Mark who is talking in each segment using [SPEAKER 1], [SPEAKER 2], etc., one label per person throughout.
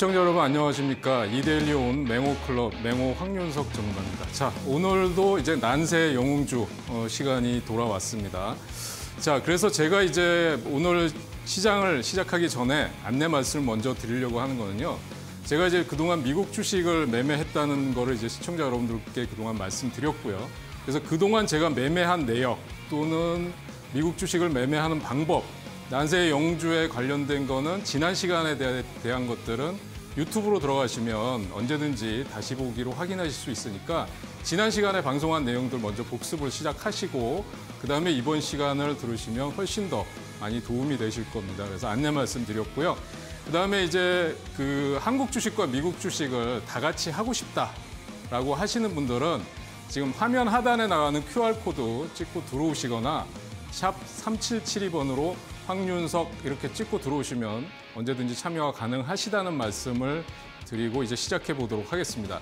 [SPEAKER 1] 시청자 여러분 안녕하십니까. 이데일리 온 맹호클럽 맹호 황윤석 전문가입니다. 자, 오늘도 이제 난세 영웅주 어, 시간이 돌아왔습니다. 자, 그래서 제가 이제 오늘 시장을 시작하기 전에 안내 말씀을 먼저 드리려고 하는 거는요. 제가 이제 그동안 미국 주식을 매매했다는 거를 이제 시청자 여러분들께 그동안 말씀드렸고요. 그래서 그동안 제가 매매한 내역 또는 미국 주식을 매매하는 방법 난세 영주에 관련된 거는 지난 시간에 대한 것들은 유튜브로 들어가시면 언제든지 다시 보기로 확인하실 수 있으니까 지난 시간에 방송한 내용들 먼저 복습을 시작하시고 그다음에 이번 시간을 들으시면 훨씬 더 많이 도움이 되실 겁니다. 그래서 안내 말씀드렸고요. 그다음에 이제 그 한국 주식과 미국 주식을 다 같이 하고 싶다라고 하시는 분들은 지금 화면 하단에 나가는 QR코드 찍고 들어오시거나 샵 3772번으로 황윤석 이렇게 찍고 들어오시면 언제든지 참여가 가능하시다는 말씀을 드리고 이제 시작해 보도록 하겠습니다.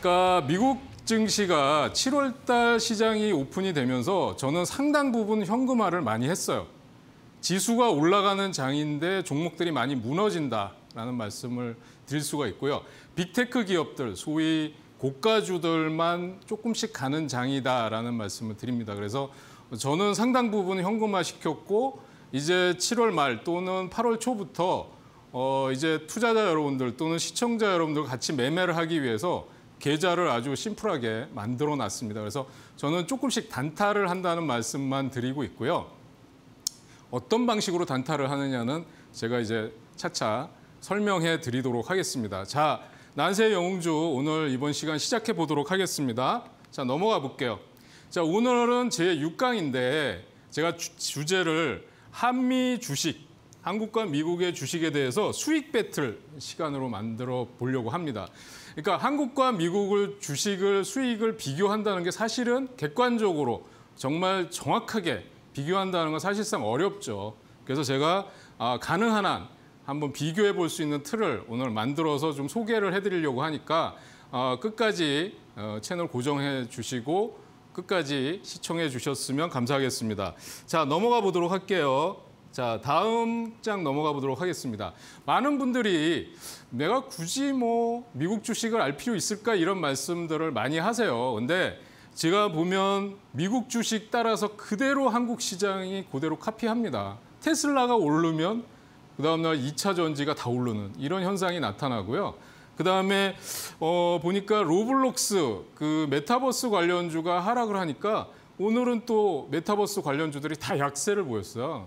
[SPEAKER 1] 그러니까 미국 증시가 7월 달 시장이 오픈이 되면서 저는 상당 부분 현금화를 많이 했어요. 지수가 올라가는 장인데 종목들이 많이 무너진다라는 말씀을 드릴 수가 있고요. 빅테크 기업들, 소위 고가주들만 조금씩 가는 장이다라는 말씀을 드립니다. 그래서 저는 상당 부분 현금화 시켰고 이제 7월 말 또는 8월 초부터 어 이제 투자자 여러분들 또는 시청자 여러분들 같이 매매를 하기 위해서 계좌를 아주 심플하게 만들어 놨습니다. 그래서 저는 조금씩 단타를 한다는 말씀만 드리고 있고요. 어떤 방식으로 단타를 하느냐는 제가 이제 차차 설명해 드리도록 하겠습니다. 자, 난세 영웅주 오늘 이번 시간 시작해 보도록 하겠습니다. 자, 넘어가 볼게요. 자, 오늘은 제 6강인데 제가 주, 주제를 한미 주식, 한국과 미국의 주식에 대해서 수익 배틀 시간으로 만들어 보려고 합니다. 그러니까 한국과 미국을 주식을 수익을 비교한다는 게 사실은 객관적으로 정말 정확하게 비교한다는 건 사실상 어렵죠. 그래서 제가 아, 가능한 한 한번 비교해 볼 수 있는 틀을 오늘 만들어서 좀 소개를 해드리려고 하니까 아, 끝까지 어, 채널 고정해 주시고 끝까지 시청해 주셨으면 감사하겠습니다. 자, 넘어가 보도록 할게요. 자, 다음 장 넘어가 보도록 하겠습니다. 많은 분들이 내가 굳이 뭐 미국 주식을 알 필요 있을까 이런 말씀들을 많이 하세요. 근데 제가 보면 미국 주식 따라서 그대로 한국 시장이 그대로 카피합니다. 테슬라가 오르면 그다음 날 2차 전지가 다 오르는 이런 현상이 나타나고요. 그다음에 어, 보니까 로블록스 그 메타버스 관련주가 하락을 하니까 오늘은 또 메타버스 관련주들이 다 약세를 보였어요.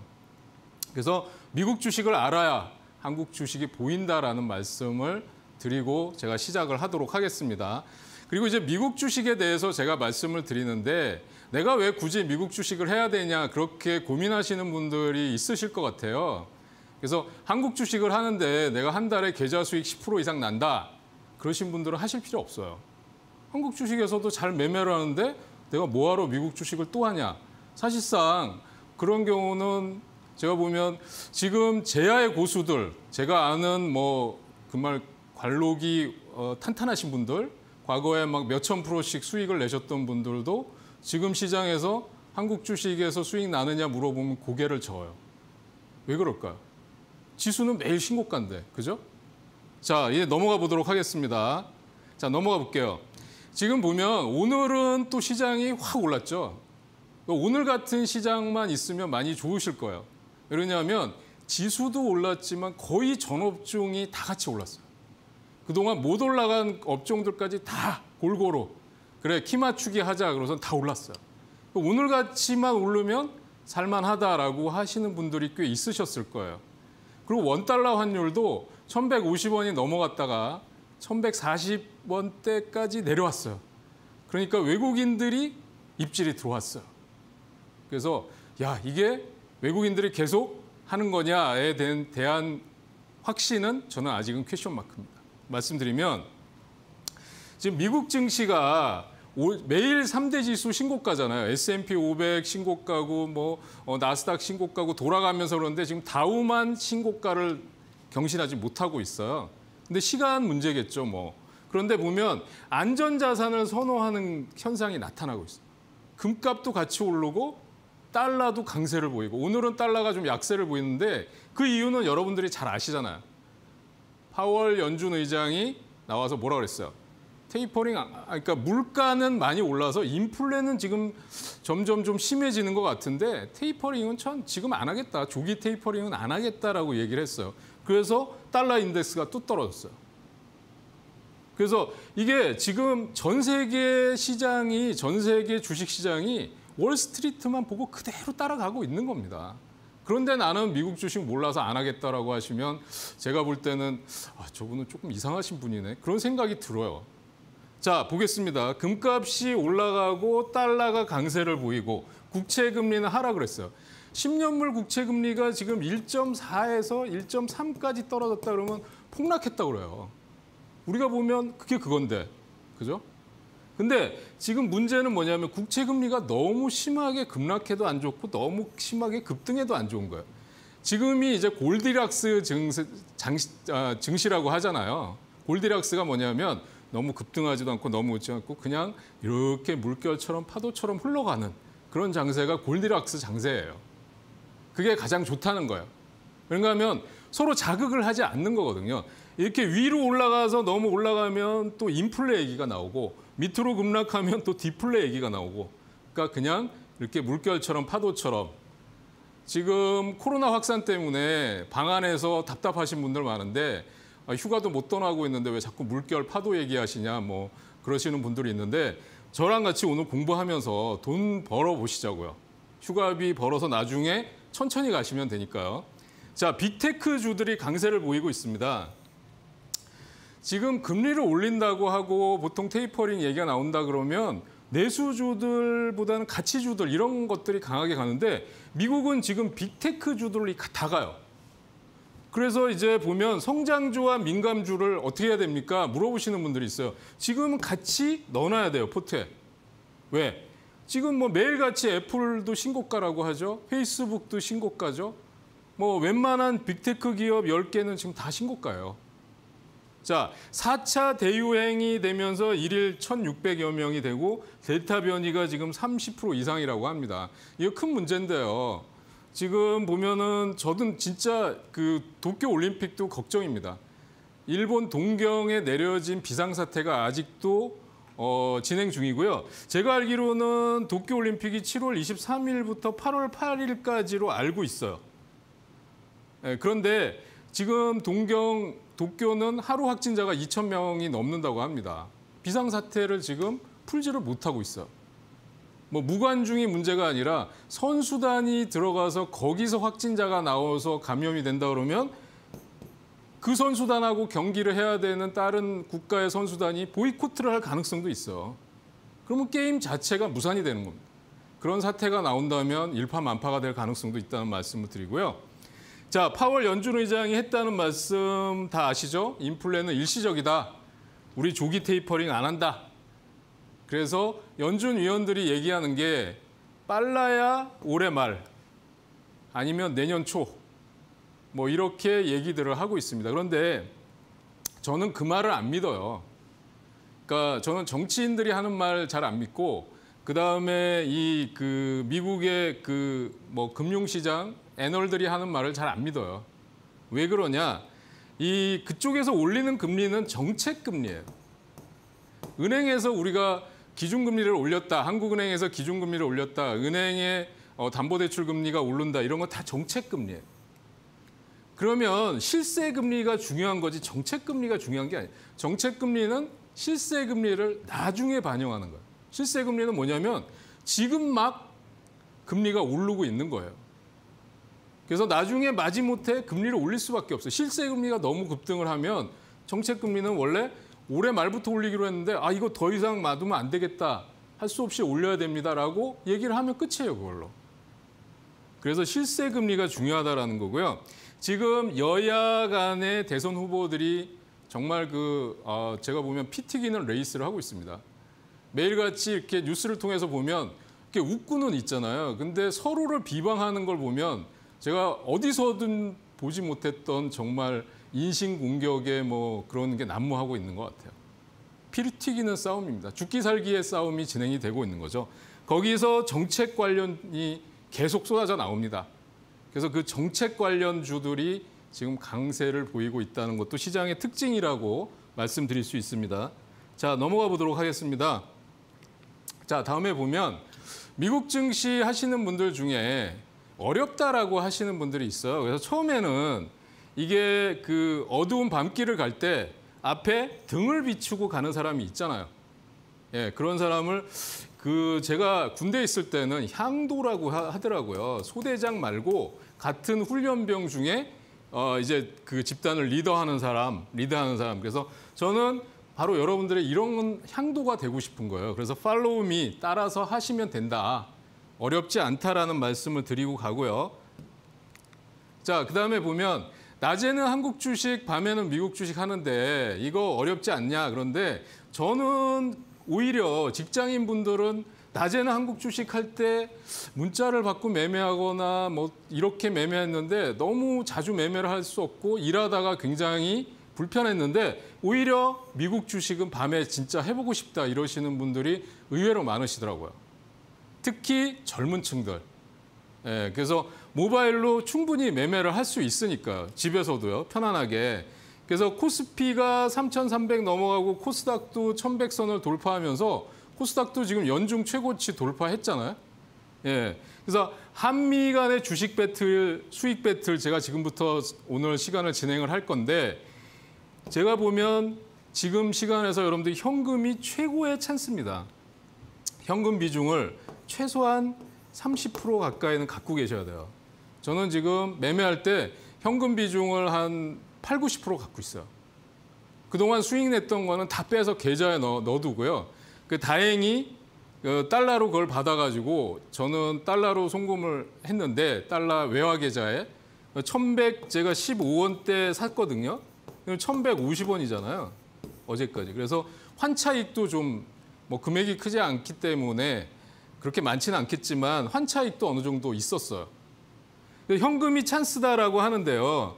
[SPEAKER 1] 그래서 미국 주식을 알아야 한국 주식이 보인다라는 말씀을 드리고 제가 시작을 하도록 하겠습니다. 그리고 이제 미국 주식에 대해서 제가 말씀을 드리는데 내가 왜 굳이 미국 주식을 해야 되냐 그렇게 고민하시는 분들이 있으실 것 같아요. 그래서 한국 주식을 하는데 내가 한 달에 계좌 수익 10% 이상 난다. 그러신 분들은 하실 필요 없어요. 한국 주식에서도 잘 매매를 하는데 내가 뭐하러 미국 주식을 또 하냐. 사실상 그런 경우는 제가 보면 지금 제야의 고수들, 제가 아는 뭐 그 말 관록이 어, 탄탄하신 분들, 과거에 막 몇천 프로씩 수익을 내셨던 분들도 지금 시장에서 한국 주식에서 수익 나느냐 물어보면 고개를 저어요. 왜 그럴까요? 지수는 매일 신고가인데, 그죠? 자, 이제 넘어가 보도록 하겠습니다. 자, 넘어가 볼게요. 지금 보면 오늘은 또 시장이 확 올랐죠. 오늘 같은 시장만 있으면 많이 좋으실 거예요. 왜냐하면 지수도 올랐지만 거의 전 업종이 다 같이 올랐어요. 그동안 못 올라간 업종들까지 다 골고루 그래 키 맞추기 하자 그러선 다 올랐어요. 오늘 같이만 오르면 살만하다라고 하시는 분들이 꽤 있으셨을 거예요. 그리고 원달러 환율도 1,150원이 넘어갔다가 1,140원대까지 내려왔어요. 그러니까 외국인들이 입질이 들어왔어요. 그래서 야 이게 외국인들이 계속 하는 거냐에 대한 확신은 저는 아직은 퀘션 마크입니다. 말씀드리면 지금 미국 증시가 올, 매일 3대 지수 신고가잖아요. S&P 500 신고가고 뭐 어, 나스닥 신고가고 돌아가면서 그런데 지금 다우만 신고가를 경신하지 못하고 있어요. 근데 시간 문제겠죠, 뭐. 그런데 보면 안전자산을 선호하는 현상이 나타나고 있어요. 금값도 같이 오르고 달러도 강세를 보이고 오늘은 달러가 좀 약세를 보이는데 그 이유는 여러분들이 잘 아시잖아요. 파월 연준 의장이 나와서 뭐라 그랬어요? 테이퍼링, 아, 그러니까 물가는 많이 올라서 인플레는 지금 점점 좀 심해지는 것 같은데 테이퍼링은 참 지금 안 하겠다. 조기 테이퍼링은 안 하겠다라고 얘기를 했어요. 그래서 달러 인덱스가 또 떨어졌어요. 그래서 이게 지금 전 세계 시장이, 전 세계 주식 시장이 월스트리트만 보고 그대로 따라가고 있는 겁니다. 그런데 나는 미국 주식 몰라서 안 하겠다라고 하시면 제가 볼 때는 아, 저분은 조금 이상하신 분이네. 그런 생각이 들어요. 자, 보겠습니다. 금값이 올라가고 달러가 강세를 보이고 국채 금리는 하락을 했어요. 10년물 국채 금리가 지금 1.4에서 1.3까지 떨어졌다 그러면 폭락했다 그래요. 우리가 보면 그게 그건데. 그죠? 근데 지금 문제는 뭐냐면 국채 금리가 너무 심하게 급락해도 안 좋고 너무 심하게 급등해도 안 좋은 거예요. 지금이 이제 골디락스 증시, 장시, 아, 증시라고 하잖아요. 골디락스가 뭐냐면 너무 급등하지도 않고 너무 웃지 않고 그냥 이렇게 물결처럼 파도처럼 흘러가는 그런 장세가 골디락스 장세예요. 그게 가장 좋다는 거예요. 그런가 하면 서로 자극을 하지 않는 거거든요. 이렇게 위로 올라가서 너무 올라가면 또 인플레 얘기가 나오고 밑으로 급락하면 또 디플레 얘기가 나오고 그러니까 그냥 이렇게 물결처럼 파도처럼 지금 코로나 확산 때문에 방 안에서 답답하신 분들 많은데 아, 휴가도 못 떠나고 있는데 왜 자꾸 물결 파도 얘기하시냐 뭐 그러시는 분들이 있는데 저랑 같이 오늘 공부하면서 돈 벌어 보시자고요. 휴가비 벌어서 나중에 천천히 가시면 되니까요. 자, 빅테크 주들이 강세를 보이고 있습니다. 지금 금리를 올린다고 하고 보통 테이퍼링 얘기가 나온다 그러면 내수주들보다는 가치주들 이런 것들이 강하게 가는데 미국은 지금 빅테크주들이 다 가요. 그래서 이제 보면 성장주와 민감주를 어떻게 해야 됩니까? 물어보시는 분들이 있어요. 지금 같이 넣어놔야 돼요, 포트에. 왜? 지금 뭐 매일같이 애플도 신고가라고 하죠. 페이스북도 신고가죠. 뭐 웬만한 빅테크 기업 10개는 지금 다 신고가예요. 자, 4차 대유행이 되면서 일일 1,600여 명이 되고 델타 변이가 지금 30% 이상이라고 합니다. 이거 큰 문제인데요. 지금 보면은 저는 진짜 그 도쿄 올림픽도 걱정입니다. 일본 동경에 내려진 비상사태가 아직도 어, 진행 중이고요. 제가 알기로는 도쿄올림픽이 7월 23일부터 8월 8일까지로 알고 있어요. 네, 그런데 지금 동경, 도쿄는 하루 확진자가 2천 명이 넘는다고 합니다. 비상사태를 지금 풀지를 못하고 있어요. 뭐 무관중이 문제가 아니라 선수단이 들어가서 거기서 확진자가 나와서 감염이 된다 그러면 그 선수단하고 경기를 해야 되는 다른 국가의 선수단이 보이콧을 할 가능성도 있어. 그러면 게임 자체가 무산이 되는 겁니다. 그런 사태가 나온다면 일파만파가 될 가능성도 있다는 말씀을 드리고요. 자, 파월 연준 의장이 했다는 말씀 다 아시죠? 인플레는 일시적이다. 우리 조기 테이퍼링 안 한다. 그래서 연준 위원들이 얘기하는 게 빨라야 올해 말 아니면 내년 초 뭐 이렇게 얘기들을 하고 있습니다. 그런데 저는 그 말을 안 믿어요. 그러니까 저는 정치인들이 하는 말 잘 안 믿고 그다음에 이 그 미국의 그 뭐 금융시장 애널들이 하는 말을 잘 안 믿어요. 왜 그러냐? 이 그쪽에서 올리는 금리는 정책 금리예요. 은행에서 우리가 기준금리를 올렸다, 한국은행에서 기준금리를 올렸다, 은행의 어, 담보대출 금리가 오른다 이런 건 다 정책금리예요. 그러면 실세금리가 중요한 거지 정책금리가 중요한 게 아니에요. 정책금리는 실세금리를 나중에 반영하는 거예요. 실세금리는 뭐냐면 지금 막 금리가 오르고 있는 거예요. 그래서 나중에 마지못해 금리를 올릴 수밖에 없어요. 실세금리가 너무 급등을 하면 정책금리는 원래 올해 말부터 올리기로 했는데 아 이거 더 이상 놔두면 안 되겠다. 할 수 없이 올려야 됩니다라고 얘기를 하면 끝이에요, 그걸로. 그래서 실세 금리가 중요하다라는 거고요. 지금 여야 간의 대선 후보들이 정말 그 어, 제가 보면 피 튀기는 레이스를 하고 있습니다. 매일같이 이렇게 뉴스를 통해서 보면 이렇게 웃고는 있잖아요. 근데 서로를 비방하는 걸 보면 제가 어디서든 보지 못했던 정말 인신 공격에 뭐 그런 게 난무하고 있는 것 같아요. 피를 튀기는 싸움입니다. 죽기 살기의 싸움이 진행이 되고 있는 거죠. 거기서 정책 관련이 계속 쏟아져 나옵니다. 그래서 그 정책 관련 주들이 지금 강세를 보이고 있다는 것도 시장의 특징이라고 말씀드릴 수 있습니다. 자, 넘어가 보도록 하겠습니다. 자, 다음에 보면 미국 증시 하시는 분들 중에 어렵다라고 하시는 분들이 있어요. 그래서 처음에는 이게 그 어두운 밤길을 갈 때 앞에 등을 비추고 가는 사람이 있잖아요. 예, 그런 사람을 그 제가 군대 에 있을 때는 향도라고 하더라고요. 소대장 말고 같은 훈련병 중에 어 이제 그 집단을 리더하는 사람, 리드하는 사람. 그래서 저는 바로 여러분들의 이런 향도가 되고 싶은 거예요. 그래서 팔로우미 따라서 하시면 된다. 어렵지 않다라는 말씀을 드리고 가고요. 자, 그다음에 보면 낮에는 한국 주식, 밤에는 미국 주식 하는데 이거 어렵지 않냐. 그런데 저는 오히려 직장인 분들은 낮에는 한국 주식 할 때 문자를 받고 매매하거나 뭐 이렇게 매매했는데 너무 자주 매매를 할 수 없고 일하다가 굉장히 불편했는데 오히려 미국 주식은 밤에 진짜 해보고 싶다 이러시는 분들이 의외로 많으시더라고요. 특히 젊은 층들. 예, 그래서 모바일로 충분히 매매를 할 수 있으니까 집에서도요. 편안하게. 그래서 코스피가 3,300 넘어가고 코스닥도 1,100선을 돌파하면서 코스닥도 지금 연중 최고치 돌파했잖아요. 예. 그래서 한미 간의 주식 배틀, 수익 배틀 제가 지금부터 오늘 시간을 진행을 할 건데 제가 보면 지금 시간에서 여러분들 현금이 최고의 찬스입니다. 현금 비중을 최소한 30% 가까이는 갖고 계셔야 돼요. 저는 지금 매매할 때 현금 비중을 한 8, 0 90% 갖고 있어요. 그동안 수익 냈던 거는 다 빼서 계좌에 넣, 넣어두고요. 그 다행히 그 달러로 그걸 받아가지고 저는 달러로 송금을 했는데 달러 외화 계좌에 1,100 제가 15원대 샀거든요. 1,150원이잖아요. 어제까지. 그래서 환차익도 좀 뭐 금액이 크지 않기 때문에 그렇게 많지는 않겠지만 환차익도 어느 정도 있었어요. 현금이 찬스다라고 하는데요.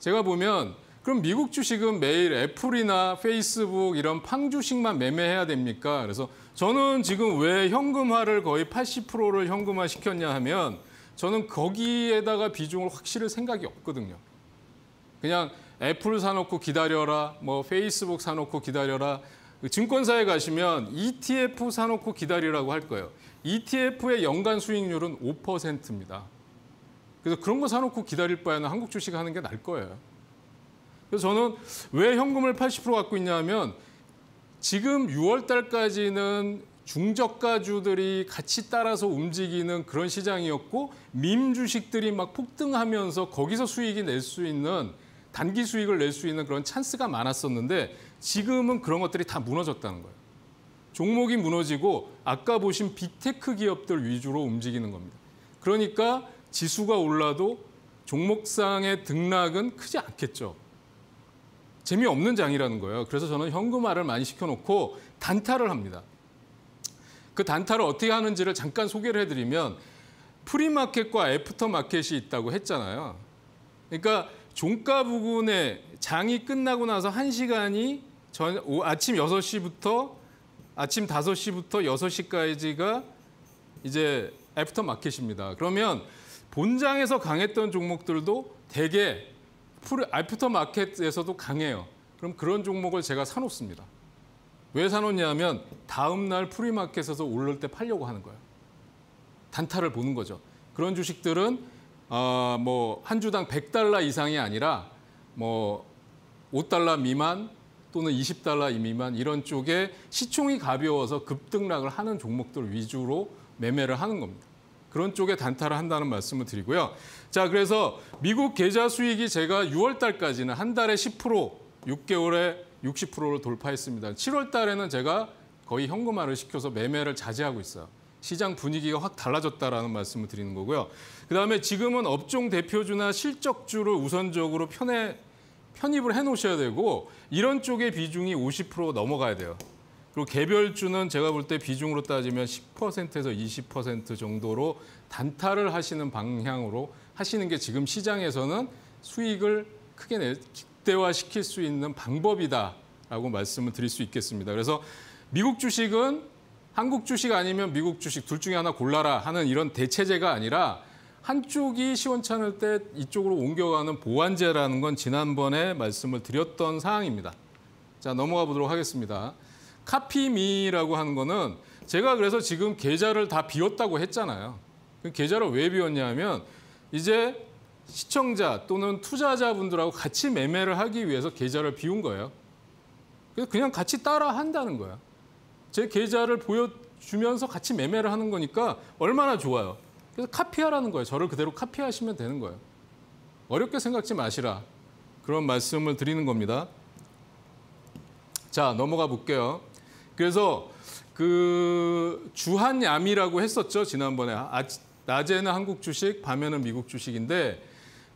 [SPEAKER 1] 제가 보면 그럼 미국 주식은 매일 애플이나 페이스북 이런 판 주식만 매매해야 됩니까? 그래서 저는 지금 왜 현금화를 거의 80%를 현금화 시켰냐 하면 저는 거기에다가 비중을 확실히 생각이 없거든요. 그냥 애플 사놓고 기다려라, 뭐 페이스북 사놓고 기다려라. 그 증권사에 가시면 ETF 사놓고 기다리라고 할 거예요. ETF의 연간 수익률은 5%입니다. 그래서 그런 거 사놓고 기다릴 바에는 한국 주식 하는 게 나을 거예요. 그래서 저는 왜 현금을 80% 갖고 있냐면 지금 6월 달까지는 중저가주들이 같이 따라서 움직이는 그런 시장이었고 민 주식들이 막 폭등하면서 거기서 수익이 낼 수 있는 단기 수익을 낼 수 있는 그런 찬스가 많았었는데 지금은 그런 것들이 다 무너졌다는 거예요. 종목이 무너지고 아까 보신 빅테크 기업들 위주로 움직이는 겁니다. 그러니까 지수가 올라도 종목상의 등락은 크지 않겠죠. 재미없는 장이라는 거예요. 그래서 저는 현금화를 많이 시켜놓고 단타를 합니다. 그 단타를 어떻게 하는지를 잠깐 소개를 해드리면 프리마켓과 애프터마켓이 있다고 했잖아요. 그러니까 종가 부근에 장이 끝나고 나서 한시간이 전, 오, 아침 6시부터 아침 5시부터 6시까지가 이제 애프터마켓입니다. 그러면 본장에서 강했던 종목들도 대개 알프터 마켓에서도 강해요. 그럼 그런 종목을 제가 사놓습니다. 왜 사놓냐면 다음 날 프리마켓에서 오를 때 팔려고 하는 거예요. 단타를 보는 거죠. 그런 주식들은 어, 뭐한 주당 100달러 이상이 아니라 뭐 5달러 미만 또는 20달러 미만 이런 쪽에 시총이 가벼워서 급등락을 하는 종목들 위주로 매매를 하는 겁니다. 그런 쪽에 단타를 한다는 말씀을 드리고요. 자, 그래서 미국 계좌 수익이 제가 6월 달까지는 한 달에 10%, 6개월에 60%를 돌파했습니다. 7월 달에는 제가 거의 현금화를 시켜서 매매를 자제하고 있어요. 시장 분위기가 확 달라졌다라는 말씀을 드리는 거고요. 그다음에 지금은 업종 대표주나 실적주를 우선적으로 편해, 편입을 해 놓으셔야 되고 이런 쪽의 비중이 50% 넘어가야 돼요. 그리고 개별주는 제가 볼 때 비중으로 따지면 10%에서 20% 정도로 단타를 하시는 방향으로 하시는 게 지금 시장에서는 수익을 크게 내, 극대화시킬 수 있는 방법이다라고 말씀을 드릴 수 있겠습니다. 그래서 미국 주식은 한국 주식 아니면 미국 주식 둘 중에 하나 골라라 하는 이런 대체제가 아니라 한쪽이 시원찮을 때 이쪽으로 옮겨가는 보완제라는 건 지난번에 말씀을 드렸던 사항입니다. 자, 넘어가 보도록 하겠습니다. 카피미라고 하는 거는 제가 그래서 지금 계좌를 다 비웠다고 했잖아요. 그 계좌를 왜 비웠냐면 하 이제 시청자 또는 투자자분들하고 같이 매매를 하기 위해서 계좌를 비운 거예요. 그래서 그냥 같이 따라 한다는 거예요. 제 계좌를 보여주면서 같이 매매를 하는 거니까 얼마나 좋아요. 그래서 카피하라는 거예요. 저를 그대로 카피하시면 되는 거예요. 어렵게 생각지 마시라. 그런 말씀을 드리는 겁니다. 자, 넘어가 볼게요. 그래서 그 주한야미라고 했었죠 지난번에 아, 아, 낮에는 한국 주식, 밤에는 미국 주식인데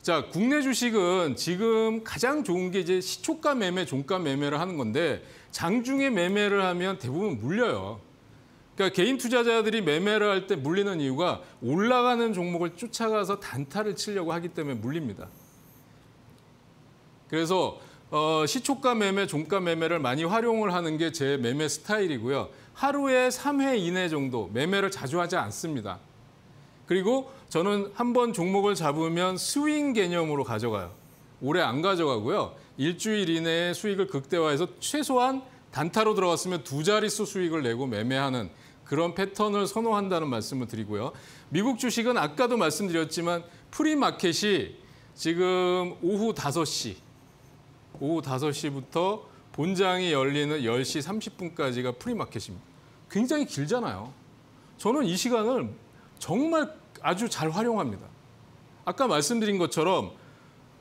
[SPEAKER 1] 자 국내 주식은 지금 가장 좋은 게 이제 시초가 매매, 종가 매매를 하는 건데 장중에 매매를 하면 대부분 물려요. 그러니까 개인 투자자들이 매매를 할 때 물리는 이유가 올라가는 종목을 쫓아가서 단타를 치려고 하기 때문에 물립니다. 그래서 어, 시초가 매매, 종가 매매를 많이 활용을 하는 게 제 매매 스타일이고요. 하루에 3회 이내 정도 매매를 자주 하지 않습니다. 그리고 저는 한번 종목을 잡으면 스윙 개념으로 가져가요. 오래 안 가져가고요. 일주일 이내에 수익을 극대화해서 최소한 단타로 들어갔으면 두 자릿수 수익을 내고 매매하는 그런 패턴을 선호한다는 말씀을 드리고요. 미국 주식은 아까도 말씀드렸지만 프리마켓이 지금 오후 5시 오후 5시부터 본장이 열리는 10시 30분까지가 프리마켓입니다. 굉장히 길잖아요. 저는 이 시간을 정말 아주 잘 활용합니다. 아까 말씀드린 것처럼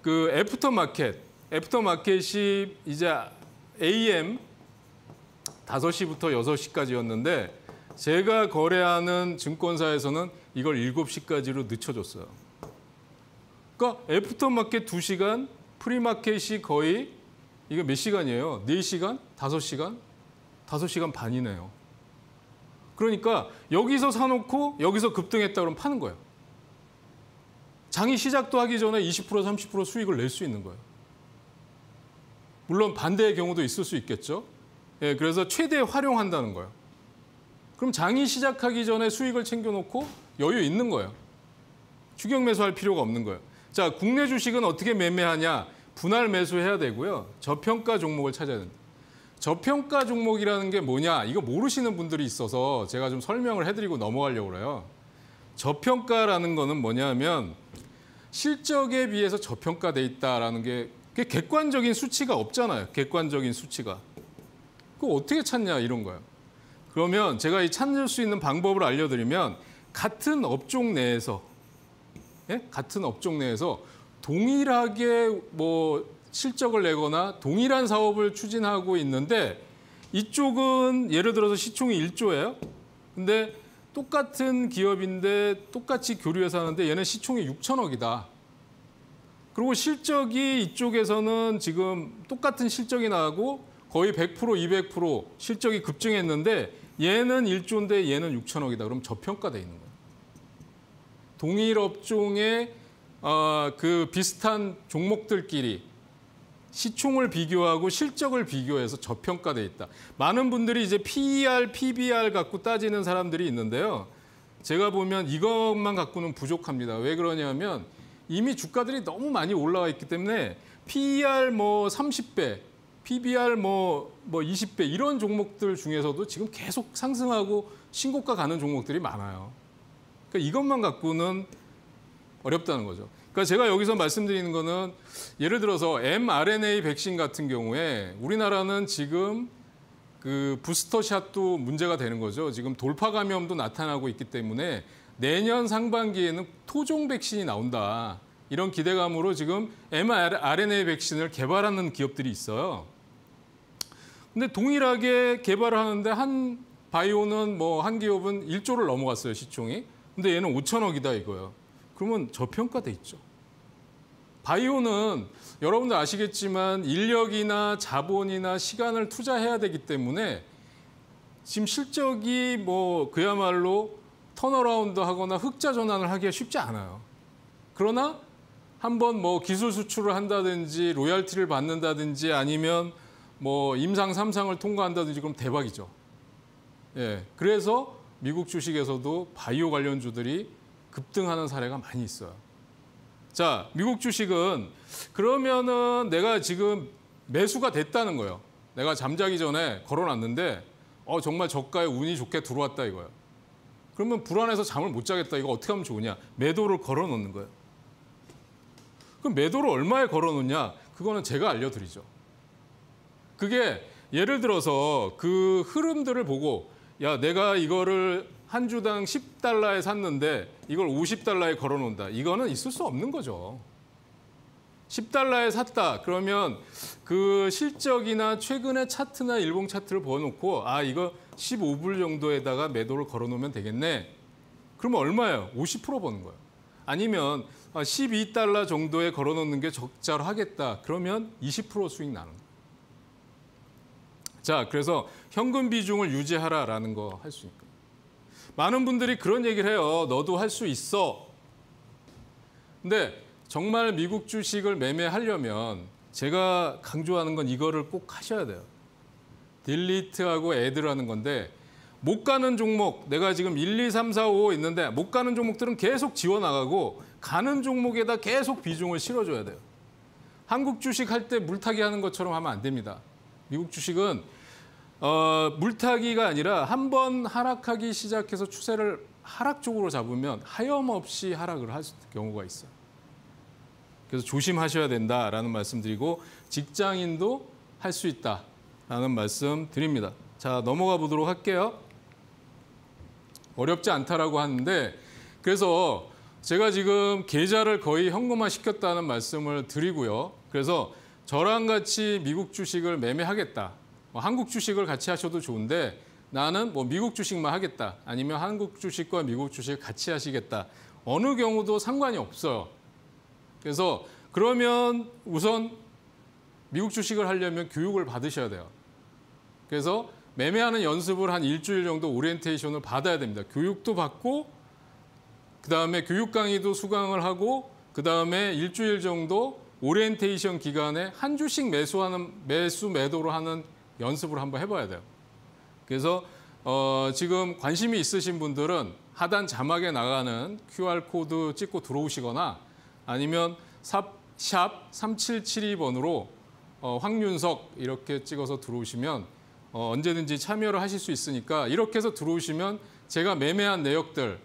[SPEAKER 1] 그 애프터 마켓, 애프터 마켓이 이제 AM 5시부터 6시까지였는데 제가 거래하는 증권사에서는 이걸 7시까지로 늦춰줬어요. 그러니까 애프터마켓 2시간, 프리마켓이 거의 이거 몇 시간이에요? 4시간? 5시간? 5시간 반이네요. 그러니까 여기서 사놓고 여기서 급등했다 그러면 파는 거예요. 장이 시작도 하기 전에 20% 30% 수익을 낼 수 있는 거예요. 물론 반대의 경우도 있을 수 있겠죠. 예, 그래서 최대 활용한다는 거예요. 그럼 장이 시작하기 전에 수익을 챙겨놓고 여유 있는 거예요. 추격 매수할 필요가 없는 거예요. 자, 국내 주식은 어떻게 매매하냐? 분할 매수해야 되고요. 저평가 종목을 찾아야 됩니다. 저평가 종목이라는 게 뭐냐? 이거 모르시는 분들이 있어서 제가 좀 설명을 해드리고 넘어가려고 그래요. 저평가라는 거는 뭐냐면 실적에 비해서 저평가돼 있다라는 게 객관적인 수치가 없잖아요. 객관적인 수치가. 그거 어떻게 찾냐 이런 거예요. 그러면 제가 이 찾을 수 있는 방법을 알려드리면 같은 업종 내에서 예? 같은 업종 내에서 동일하게 뭐 실적을 내거나 동일한 사업을 추진하고 있는데 이쪽은 예를 들어서 시총이 1조예요. 근데 똑같은 기업인데 똑같이 교류해서 하는데 얘는 시총이 6천억이다. 그리고 실적이 이쪽에서는 지금 똑같은 실적이 나고 거의 100% 200% 실적이 급증했는데 얘는 1조인데 얘는 6천억이다. 그럼 저평가돼 있는 거예요. 동일 업종의 어, 그 비슷한 종목들끼리 시총을 비교하고 실적을 비교해서 저평가돼 있다. 많은 분들이 이제 PER, PBR 갖고 따지는 사람들이 있는데요. 제가 보면 이것만 갖고는 부족합니다. 왜 그러냐면 이미 주가들이 너무 많이 올라와 있기 때문에 PER 뭐 30배, PBR 뭐, 뭐 20배 이런 종목들 중에서도 지금 계속 상승하고 신고가 가는 종목들이 많아요. 그러니까 이것만 갖고는 어렵다는 거죠. 그러니까 제가 여기서 말씀드리는 거는 예를 들어서 mRNA 백신 같은 경우에 우리나라는 지금 그 부스터샷도 문제가 되는 거죠. 지금 돌파 감염도 나타나고 있기 때문에 내년 상반기에는 토종 백신이 나온다. 이런 기대감으로 지금 mRNA 백신을 개발하는 기업들이 있어요. 근데 동일하게 개발을 하는데 한 바이오는 뭐 한 기업은 1조를 넘어갔어요, 시총이. 근데 얘는 5천억이다 이거예요. 그러면 저평가돼 있죠. 바이오는 여러분들 아시겠지만 인력이나 자본이나 시간을 투자해야 되기 때문에 지금 실적이 뭐 그야말로 턴어라운드 하거나 흑자 전환을 하기가 쉽지 않아요. 그러나 한번 뭐 기술 수출을 한다든지 로열티를 받는다든지 아니면 뭐 임상 삼상을 통과한다든지 그럼 대박이죠. 예. 그래서 미국 주식에서도 바이오 관련주들이 급등하는 사례가 많이 있어요. 자, 미국 주식은 그러면은 내가 지금 매수가 됐다는 거예요. 내가 잠자기 전에 걸어놨는데 어 정말 저가에 운이 좋게 들어왔다 이거예요. 그러면 불안해서 잠을 못 자겠다. 이거 어떻게 하면 좋으냐? 매도를 걸어놓는 거예요. 그럼 매도를 얼마에 걸어놓냐? 그거는 제가 알려드리죠. 그게 예를 들어서 그 흐름들을 보고 야 내가 이거를 한 주당 10달러에 샀는데 이걸 50달러에 걸어놓는다. 이거는 있을 수 없는 거죠. 10달러에 샀다. 그러면 그 실적이나 최근의 차트나 일봉 차트를 보아놓고 아 이거 15불 정도에다가 매도를 걸어놓으면 되겠네. 그러면 얼마예요? 50% 버는 거예요. 아니면 12달러 아, 정도에 걸어놓는 게 적절하겠다. 그러면 20% 수익 나는 거예요. 자, 그래서 현금 비중을 유지하라라는 거 할 수 있고. 많은 분들이 그런 얘기를 해요. 너도 할 수 있어. 근데 정말 미국 주식을 매매하려면 제가 강조하는 건 이거를 꼭 하셔야 돼요. 딜리트하고 애드라는 건데 못 가는 종목, 내가 지금 1, 2, 3, 4, 5 있는데 못 가는 종목들은 계속 지워나가고 가는 종목에다 계속 비중을 실어줘야 돼요. 한국 주식 할 때 물타기 하는 것처럼 하면 안 됩니다. 미국 주식은 어, 물타기가 아니라 한 번 하락하기 시작해서 추세를 하락 쪽으로 잡으면 하염없이 하락을 할 경우가 있어요. 그래서 조심하셔야 된다라는 말씀드리고 직장인도 할 수 있다라는 말씀 드립니다. 자 넘어가 보도록 할게요. 어렵지 않다라고 하는데 그래서 제가 지금 계좌를 거의 현금화 시켰다는 말씀을 드리고요. 그래서 저랑 같이 미국 주식을 매매하겠다. 뭐 한국 주식을 같이 하셔도 좋은데 나는 뭐 미국 주식만 하겠다. 아니면 한국 주식과 미국 주식 같이 하시겠다. 어느 경우도 상관이 없어요. 그래서 그러면 우선 미국 주식을 하려면 교육을 받으셔야 돼요. 그래서 매매하는 연습을 한 일주일 정도 오리엔테이션을 받아야 됩니다. 교육도 받고 그다음에 교육 강의도 수강을 하고 그다음에 일주일 정도 오리엔테이션 기간에 한 주씩 매수하는 매수 매도를 하는 연습을 한번 해봐야 돼요. 그래서 어, 지금 관심이 있으신 분들은 하단 자막에 나가는 QR 코드 찍고 들어오시거나 아니면 샵 3772번으로 어, 황윤석 이렇게 찍어서 들어오시면 어, 언제든지 참여를 하실 수 있으니까 이렇게 해서 들어오시면 제가 매매한 내역들,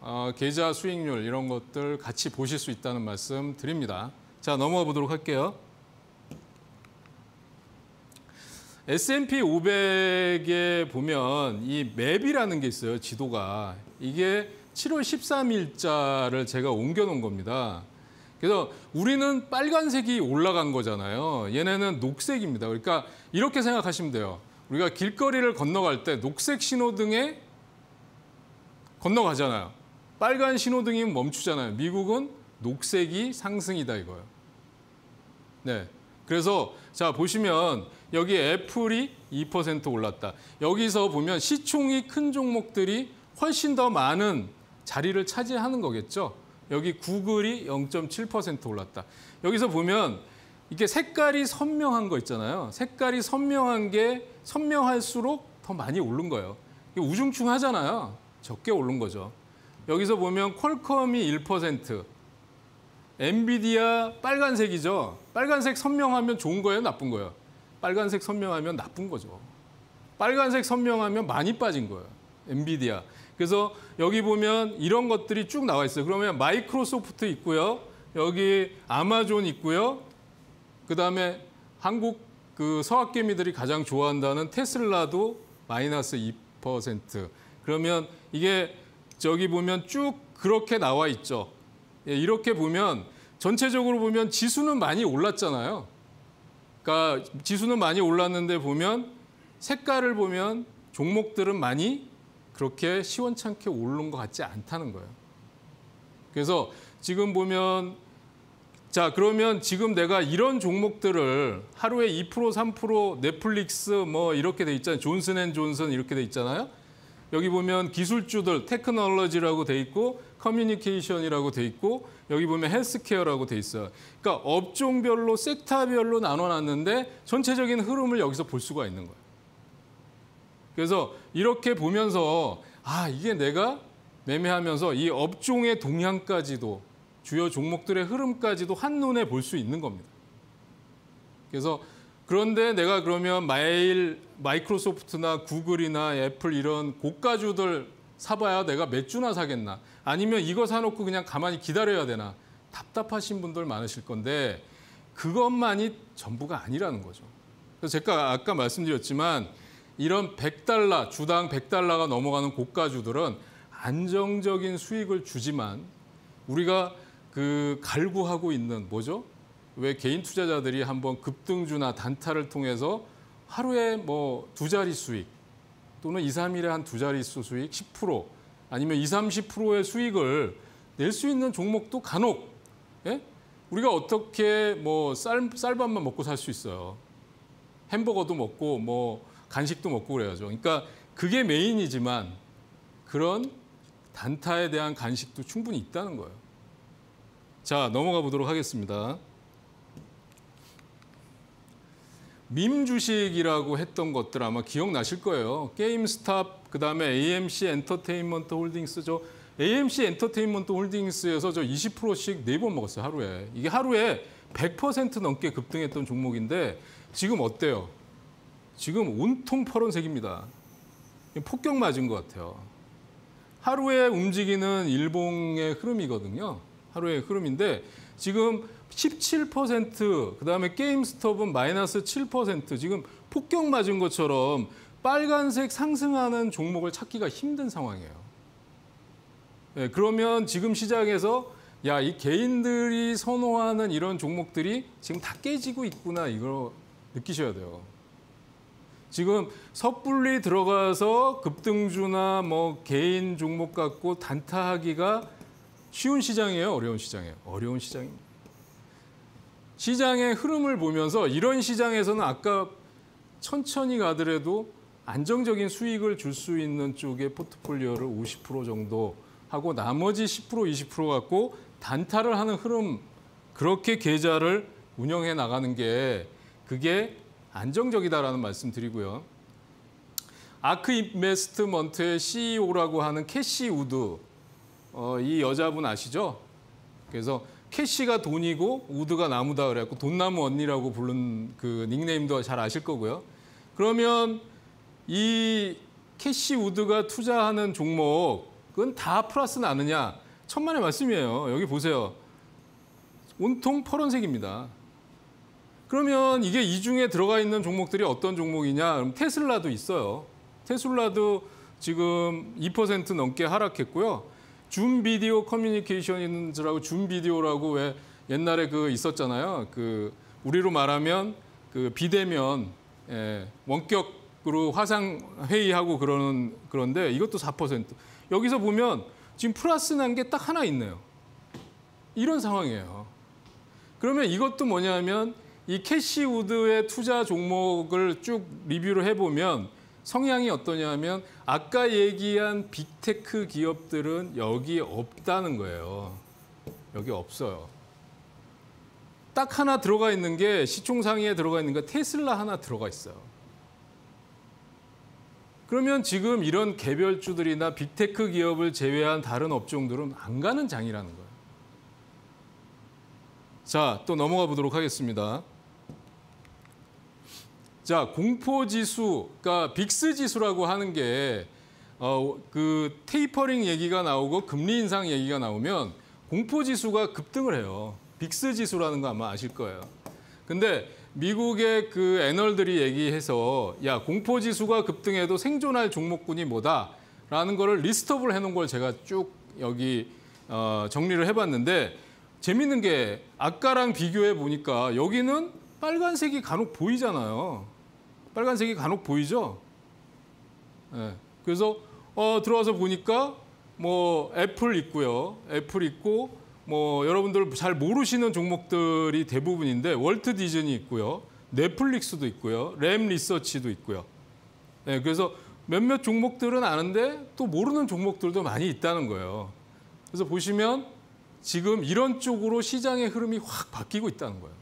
[SPEAKER 1] 어, 계좌 수익률 이런 것들 같이 보실 수 있다는 말씀 드립니다. 자, 넘어가 보도록 할게요. S&P 500에 보면 이 맵이라는 게 있어요, 지도가. 이게 7월 13일자를 제가 옮겨놓은 겁니다. 그래서 우리는 빨간색이 올라간 거잖아요. 얘네는 녹색입니다. 그러니까 이렇게 생각하시면 돼요. 우리가 길거리를 건너갈 때 녹색 신호등에 건너가잖아요. 빨간 신호등이 멈추잖아요. 미국은 녹색이 상승이다 이거예요. 네. 그래서 자 보시면 여기 애플이 2% 올랐다. 여기서 보면 시총이 큰 종목들이 훨씬 더 많은 자리를 차지하는 거겠죠. 여기 구글이 0.7% 올랐다. 여기서 보면 이게 색깔이 선명한 거 있잖아요. 색깔이 선명한 게 선명할수록 더 많이 오른 거예요. 우중충하잖아요. 적게 오른 거죠. 여기서 보면 퀄컴이 1%, 엔비디아 빨간색이죠. 빨간색 선명하면 좋은 거예요, 나쁜 거예요? 빨간색 선명하면 나쁜 거죠. 빨간색 선명하면 많이 빠진 거예요. 엔비디아. 그래서 여기 보면 이런 것들이 쭉 나와 있어요. 그러면 마이크로소프트 있고요. 여기 아마존 있고요. 그다음에 한국 그 서학개미들이 가장 좋아한다는 테슬라도 마이너스 2%. 그러면 이게 저기 보면 쭉 그렇게 나와 있죠. 예, 이렇게 보면 전체적으로 보면 지수는 많이 올랐잖아요. 그러니까 지수는 많이 올랐는데 보면 색깔을 보면 종목들은 많이 그렇게 시원찮게 오른 것 같지 않다는 거예요. 그래서 지금 보면 자 그러면 지금 내가 이런 종목들을 하루에 2% 3% 넷플릭스 뭐 이렇게 돼 있잖아요. 존슨앤존슨 이렇게 돼 있잖아요. 여기 보면 기술주들 테크놀로지라고 돼 있고 커뮤니케이션이라고 돼 있고 여기 보면 헬스케어라고 돼 있어요. 그러니까 업종별로 섹터별로 나눠놨는데 전체적인 흐름을 여기서 볼 수가 있는 거예요. 그래서 이렇게 보면서 아 이게 내가 매매하면서 이 업종의 동향까지도 주요 종목들의 흐름까지도 한눈에 볼 수 있는 겁니다. 그래서 그런데 내가 그러면 마일, 마이크로소프트나 구글이나 애플 이런 고가주들 사봐야 내가 몇 주나 사겠나? 아니면 이거 사놓고 그냥 가만히 기다려야 되나? 답답하신 분들 많으실 건데 그것만이 전부가 아니라는 거죠. 그래서 제가 아까 말씀드렸지만 이런 100달러, 주당 100달러가 넘어가는 고가주들은 안정적인 수익을 주지만 우리가 그 갈구하고 있는 뭐죠? 왜 개인 투자자들이 한번 급등주나 단타를 통해서 하루에 뭐 두 자리 수익 또는 2, 3일에 한 두 자리 수 수익 10% 아니면 2, 30%의 수익을 낼 수 있는 종목도 간혹 예? 우리가 어떻게 뭐 쌀, 쌀밥만 먹고 살 수 있어요. 햄버거도 먹고 뭐 간식도 먹고 그래야죠. 그러니까 그게 메인이지만 그런 단타에 대한 간식도 충분히 있다는 거예요. 자, 넘어가 보도록 하겠습니다. 밈 주식이라고 했던 것들 아마 기억나실 거예요. 게임스탑, 그다음에 AMC 엔터테인먼트 홀딩스 저 AMC 엔터테인먼트 홀딩스에서 저 20%씩 네 번 먹었어요, 하루에. 이게 하루에 100% 넘게 급등했던 종목인데 지금 어때요? 지금 온통 파란색입니다. 폭격 맞은 것 같아요. 하루에 움직이는 일봉의 흐름이거든요. 하루의 흐름인데 지금 17%, 그다음에 게임스톱은 마이너스 7%. 지금 폭격 맞은 것처럼 빨간색 상승하는 종목을 찾기가 힘든 상황이에요. 네, 그러면 지금 시장에서 야, 이 개인들이 선호하는 이런 종목들이 지금 다 깨지고 있구나 이걸 느끼셔야 돼요. 지금 섣불리 들어가서 급등주나 뭐 개인 종목 갖고 단타하기가 쉬운 시장이에요, 어려운 시장이에요? 어려운 시장입니다. 시장의 흐름을 보면서 이런 시장에서는 아까 천천히 가더라도 안정적인 수익을 줄 수 있는 쪽의 포트폴리오를 50% 정도 하고 나머지 10% 20% 갖고 단타를 하는 흐름 그렇게 계좌를 운영해 나가는 게 그게 안정적이다라는 말씀 드리고요. 아크 인베스트먼트의 CEO라고 하는 캐시 우드 어, 이 여자분 아시죠? 그래서 캐시가 돈이고 우드가 나무다 그래갖고 돈나무 언니라고 부른 그 닉네임도 잘 아실 거고요. 그러면 이 캐시 우드가 투자하는 종목은 다 플러스 나느냐? 천만의 말씀이에요. 여기 보세요. 온통 파란색입니다. 그러면 이게 이 중에 들어가 있는 종목들이 어떤 종목이냐? 그럼 테슬라도 있어요. 테슬라도 지금 2% 넘게 하락했고요. 줌 비디오 커뮤니케이션이라고 줌 비디오라고 왜 옛날에 그 있었잖아요. 그 우리로 말하면 그 비대면 예, 원격으로 화상 회의하고 그러는 그런데 이것도 4%. 여기서 보면 지금 플러스 난 게 딱 하나 있네요. 이런 상황이에요. 그러면 이것도 뭐냐면 이 캐시우드의 투자 종목을 쭉 리뷰를 해보면 성향이 어떠냐면 아까 얘기한 빅테크 기업들은 여기 없다는 거예요. 여기 없어요. 딱 하나 들어가 있는 게 시총상위에 들어가 있는 게 테슬라 하나 들어가 있어요. 그러면 지금 이런 개별주들이나 빅테크 기업을 제외한 다른 업종들은 안 가는 장이라는 거예요. 자, 또 넘어가 보도록 하겠습니다. 자, 공포 지수, 그러니까 빅스 지수라고 하는 게 어, 그 테이퍼링 얘기가 나오고 금리 인상 얘기가 나오면 공포 지수가 급등을 해요. 빅스 지수라는 거 아마 아실 거예요. 근데 미국의 그 애널들이 얘기해서 야, 공포 지수가 급등해도 생존할 종목군이 뭐다라는 거를 리스트업을 해 놓은 걸 제가 쭉 여기 어, 정리를 해 봤는데 재밌는 게 아까랑 비교해 보니까 여기는 빨간색이 간혹 보이잖아요. 빨간색이 간혹 보이죠. 네. 그래서 어, 들어와서 보니까 뭐 애플 있고요. 애플 있고 뭐 여러분들 잘 모르시는 종목들이 대부분인데 월트 디즈니 있고요. 넷플릭스도 있고요. 램 리서치도 있고요. 네, 그래서 몇몇 종목들은 아는데 또 모르는 종목들도 많이 있다는 거예요. 그래서 보시면 지금 이런 쪽으로 시장의 흐름이 확 바뀌고 있다는 거예요.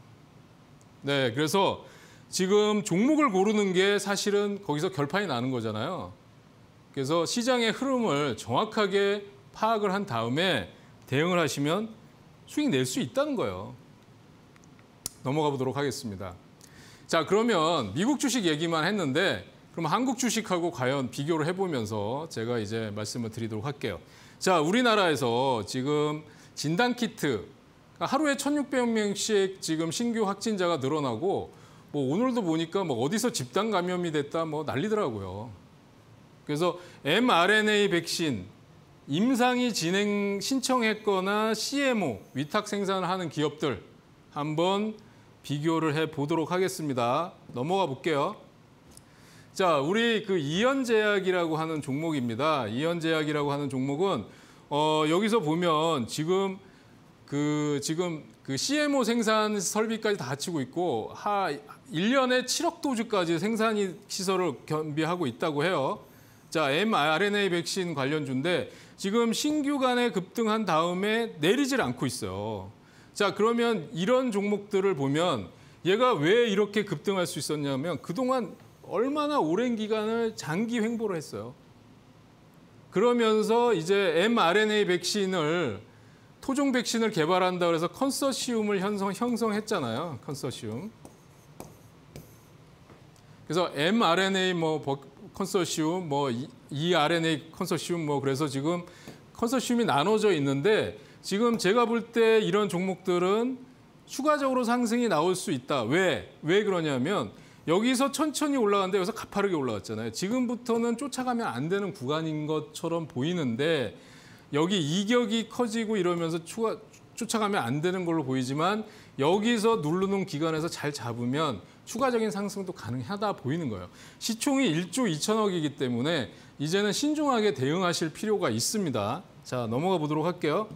[SPEAKER 1] 네, 그래서 지금 종목을 고르는 게 사실은 거기서 결판이 나는 거잖아요. 그래서 시장의 흐름을 정확하게 파악을 한 다음에 대응을 하시면 수익 낼 수 있다는 거예요. 넘어가 보도록 하겠습니다. 자, 그러면 미국 주식 얘기만 했는데 그럼 한국 주식하고 과연 비교를 해보면서 제가 이제 말씀을 드리도록 할게요. 자, 우리나라에서 지금 진단키트 그러니까 하루에 1,600명씩 지금 신규 확진자가 늘어나고 뭐 오늘도 보니까 뭐 어디서 집단 감염이 됐다 뭐 난리더라고요. 그래서 mRNA 백신 임상이 진행 신청했거나 CMO 위탁 생산을 하는 기업들 한번 비교를 해 보도록 하겠습니다. 넘어가 볼게요. 자, 우리 그 이연제약이라고 하는 종목입니다. 이연제약이라고 하는 종목은 어, 여기서 보면 지금 그 지금 그 CMO 생산 설비까지 다치고 있고 하 1년에 7억 도주까지생산 시설을 겸비하고 있다고 해요. 자, mRNA 백신 관련주인데 지금 신규간에 급등한 다음에 내리질 않고 있어요. 자, 그러면 이런 종목들을 보면 얘가 왜 이렇게 급등할 수 있었냐면 그동안 얼마나 오랜 기간을 장기 횡보를 했어요. 그러면서 이제 mRNA 백신을 소종 백신을 개발한다 그래서 컨소시움을 형성, 형성했잖아요. 컨소시움. 그래서 mRNA 뭐 컨소시움, 뭐 eRNA 컨소시움 뭐 그래서 지금 컨소시움이 나눠져 있는데 지금 제가 볼 때 이런 종목들은 추가적으로 상승이 나올 수 있다. 왜? 왜 그러냐면 여기서 천천히 올라갔는데 여기서 가파르게 올라갔잖아요. 지금부터는 쫓아가면 안 되는 구간인 것처럼 보이는데 여기 이격이 커지고 이러면서 추가, 쫓아가면 안 되는 걸로 보이지만 여기서 누르는 기간에서 잘 잡으면 추가적인 상승도 가능하다 보이는 거예요. 시총이 1조 2천억이기 때문에 이제는 신중하게 대응하실 필요가 있습니다. 자, 넘어가 보도록 할게요.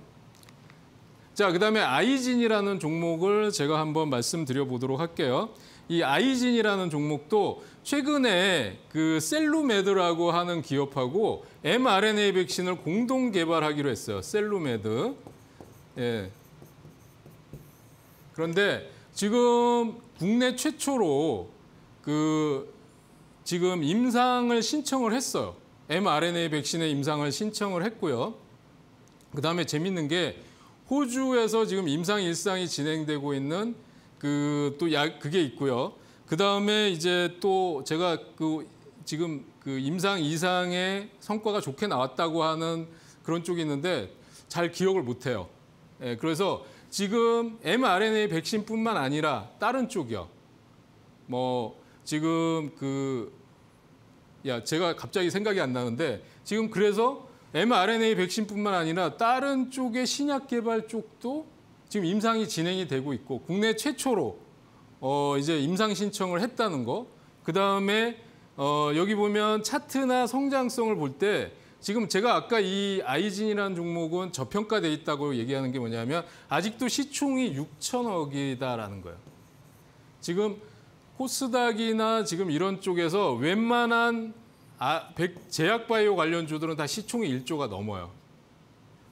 [SPEAKER 1] 자, 그다음에 아이진이라는 종목을 제가 한번 말씀드려 보도록 할게요. 이 아이진이라는 종목도 최근에 그 셀루메드라고 하는 기업하고 mRNA 백신을 공동 개발하기로 했어요. 셀루메드. 예. 그런데 지금 국내 최초로 그 지금 임상을 신청을 했어요. mRNA 백신의 임상을 신청을 했고요. 그다음에 재밌는 게 호주에서 지금 임상 일상이 진행되고 있는 그 또 약 그게 있고요. 그 다음에 이제 또 제가 그 지금 그 임상 이상의 성과가 좋게 나왔다고 하는 그런 쪽이 있는데 잘 기억을 못해요. 예, 그래서 지금 mRNA 백신뿐만 아니라 다른 쪽이요. 뭐 지금 그 야 제가 갑자기 생각이 안 나는데 지금 그래서 mRNA 백신뿐만 아니라 다른 쪽의 신약 개발 쪽도 지금 임상이 진행이 되고 있고 국내 최초로 어, 이제 임상 신청을 했다는 거. 그다음에 어, 여기 보면 차트나 성장성을 볼 때 지금 제가 아까 이 아이진이라는 종목은 저평가돼 있다고 얘기하는 게 뭐냐면 아직도 시총이 6천억이다라는 거예요. 지금 코스닥이나 지금 이런 쪽에서 웬만한 아, 백, 제약바이오 관련주들은 다 시총이 1조가 넘어요.